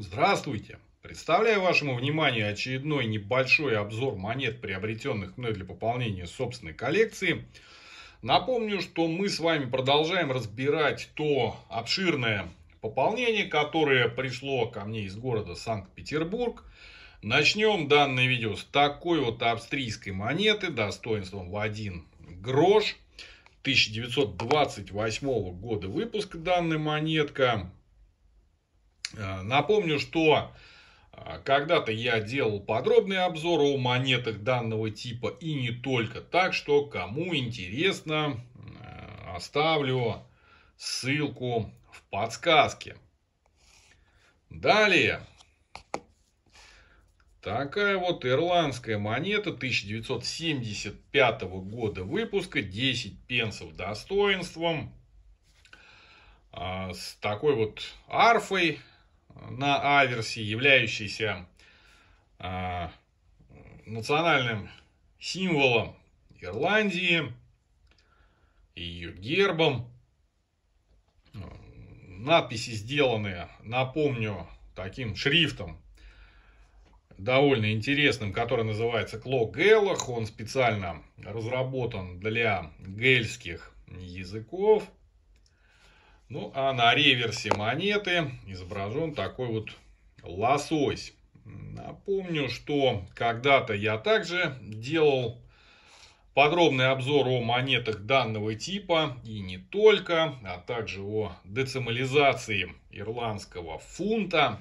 Здравствуйте! Представляю вашему вниманию очередной небольшой обзор монет, приобретенных мной для пополнения собственной коллекции. Напомню, что мы с вами продолжаем разбирать то обширное пополнение, которое пришло ко мне из города Санкт-Петербург. Начнем данное видео с такой вот австрийской монеты достоинством в 1 грош. 1928 года выпуска данная монетка. Э, напомню, что э, когда-то я делал подробные обзоры о монетах данного типа и не только. Так что, кому интересно, э, оставлю ссылку в подсказке. Далее. Такая вот ирландская монета 1975 года выпуска, 10 пенсов достоинством, с такой вот арфой, на аверсе, являющейся э, национальным символом Ирландии ее гербом. Надписи сделаны, напомню, таким шрифтом довольно интересным, который называется Кло Геллах. Он специально разработан для гельских языков. Ну, а на реверсе монеты изображен такой вот лосось. Напомню, что когда-то я также делал подробный обзор о монетах данного типа и не только, а также о децимализации ирландского фунта.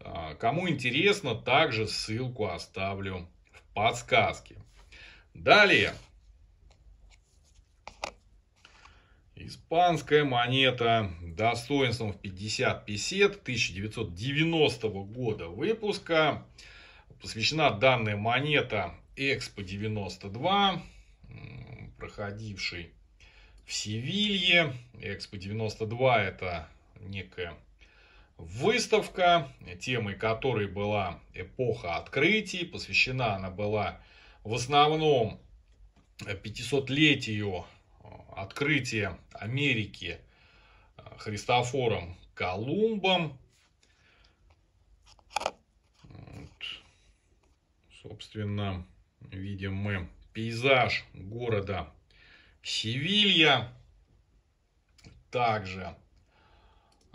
А, кому интересно, также ссылку оставлю в подсказке. Далее Испанская монета достоинством в 50 песет 1990 года выпуска. Посвящена данная монета Экспо-92, проходивший в Севилье. Экспо-92 это некая выставка, темой которой была эпоха открытий. Посвящена она была в основном 500-летию Э, открытие Америки э, Христофором Колумбом. Вот. Собственно, видим мы пейзаж города Севилья. Также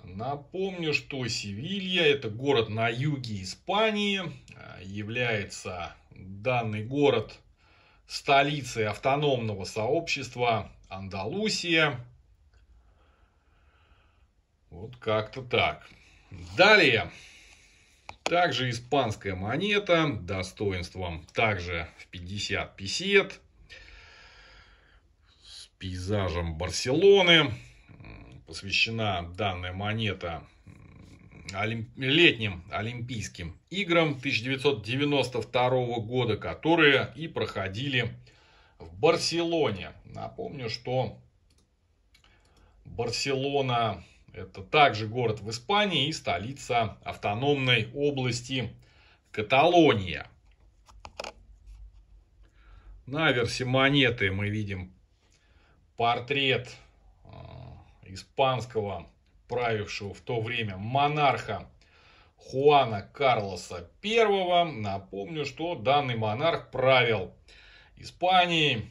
напомню, что Севилья это город на юге Испании, э, является данный город столицей автономного сообщества Андалусия. Вот как-то так. Далее. Также испанская монета, достоинством также в 50 песет, с пейзажем Барселоны. Посвящена данная монета летним Олимпийским играм 1992 года, которые и проходили в в Барселоне. Напомню, что Барселона это также город в Испании и столица автономной области Каталония. На версе монеты мы видим портрет а, испанского правившего в то время монарха Хуана Карлоса I. Напомню, что данный монарх правил Испании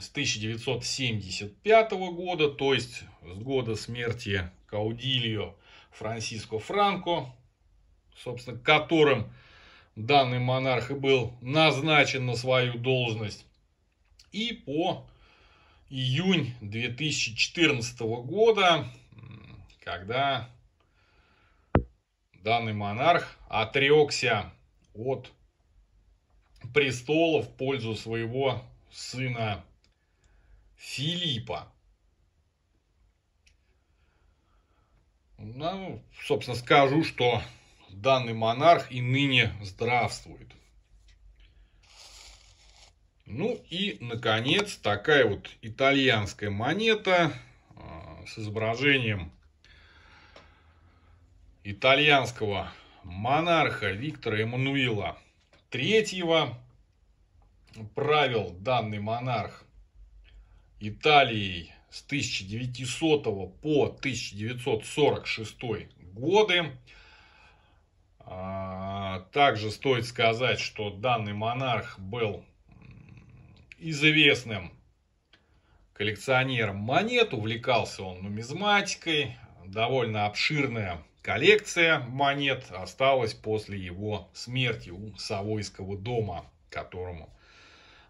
с 1975 года, то есть с года смерти Каудильо Франсиско Франко, собственно, которым данный монарх и был назначен на свою должность. И по июнь 2014 года, когда данный монарх отрекся от престола в пользу своего сына Филиппа. Ну, собственно, скажу, что данный монарх и ныне здравствует. Ну и, наконец, такая вот итальянская монета а, с изображением итальянского монарха Виктора Эммануила третьего правил данный монарх Италии с 1900 по 1946 годы. А, также стоит сказать, что данный монарх был известным коллекционером монет, увлекался он нумизматикой, довольно обширная Коллекция монет осталась после его смерти у Савойского дома, которому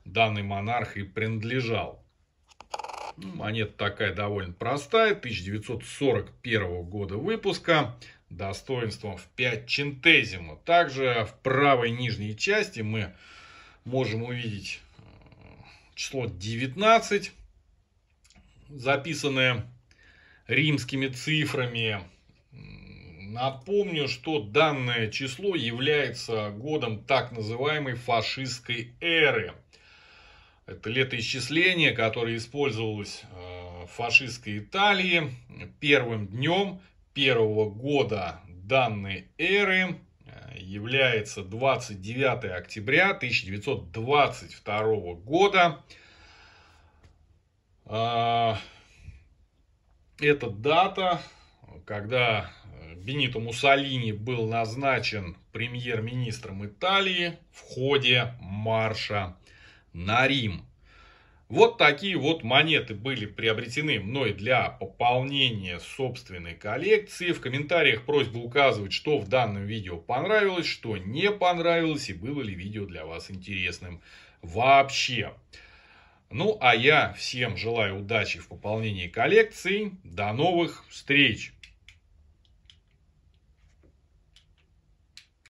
данный монарх и принадлежал. Ну, монета такая довольно простая, 1941 года выпуска, достоинством в 5 чентезима. Также в правой нижней части мы можем увидеть э, число 19, записанное римскими цифрами. Напомню, что данное число является годом так называемой фашистской эры. Это летоисчисление, которое использовалось э, в фашистской Италии первым днем первого года данной эры э, является 29 октября 1922 года. Э, эта дата, когда Бенито Муссолини был назначен премьер-министром Италии в ходе марша на Рим. Вот такие вот монеты были приобретены мной для пополнения собственной коллекции. В комментариях просьба указывать, что в данном видео понравилось, что не понравилось и было ли видео для вас интересным вообще. Ну а я всем желаю удачи в пополнении коллекции. До новых встреч!